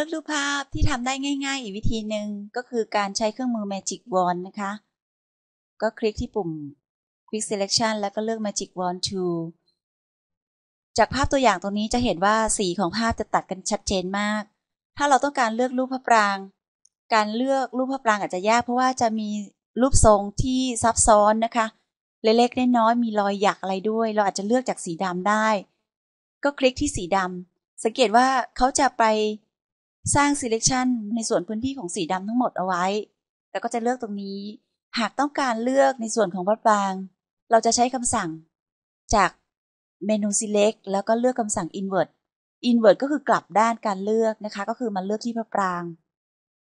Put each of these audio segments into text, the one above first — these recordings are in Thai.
ลือกรูปภาพที่ทำได้ง่าย ๆ อีกวิธีหนึ่งก็คือการใช้เครื่องมือ Magic Wand นะคะ ก็คลิกที่ปุ่ม Quick Selection แล้วก็เลือก Magic Wand to จากภาพตัวอย่างตรงนี้จะเห็นว่าสีของภาพจะตัดกันชัดเจนมาก ถ้าเราต้องการเลือกรูปพระปราง การเลือกรูปพระปรางอาจจะยากเพราะว่าจะมีรูปทรงที่ซับซ้อนนะคะ เล็กๆน้อยๆมีรอยหยักอะไรด้วยเราอาจจะเลือกจากสีดำได้ ก็คลิกที่สีดำสังเกตว่าเขาจะไปสร้าง selection ในส่วนพื้นที่ของสีดำทั้งหมดเอาไว้แล้วก็จะเลือกตรงนี้ หากต้องการเลือกในส่วนของวัดบาง เราจะใช้คำสั่ง จากเมนู select แล้วก็เลือกคำสั่ง invert invert ก็คือกลับด้านการเลือกนะคะ ก็คือมาเลือกที่พระปราง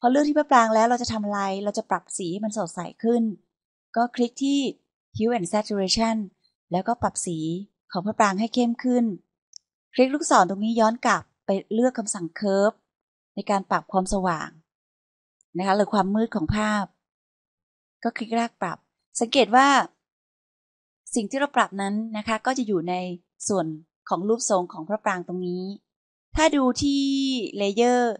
พอเลือกที่พระปรางแล้ว เราจะทำอะไร เราจะปรับสีให้มันสดใสขึ้น ก็คลิกที่ hue and saturation แล้วก็ปรับสีของพระปรางให้เข้มขึ้น คลิกลูกศรตรงนี้ย้อนกลับไปเลือกคำสั่ง curve ในการปรับความสว่างนะคะหรือความมืดของภาพก็คลิกลากปรับ สังเกตว่าสิ่งที่เราปรับนั้นนะคะก็จะอยู่ในส่วนของรูปทรงของพระปรางตรงนี้ ถ้าดูที่เลเยอร์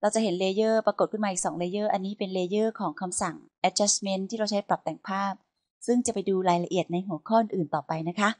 เราจะเห็นเลเยอร์ปรากฏขึ้นมาอีก2เลเยอร์อันนี้เป็นเลเยอร์ของคำสั่ง adjustment ที่เราใช้ปรับแต่งภาพ ซึ่งจะไปดูรายละเอียดในหัวข้ออื่นต่อไปนะคะ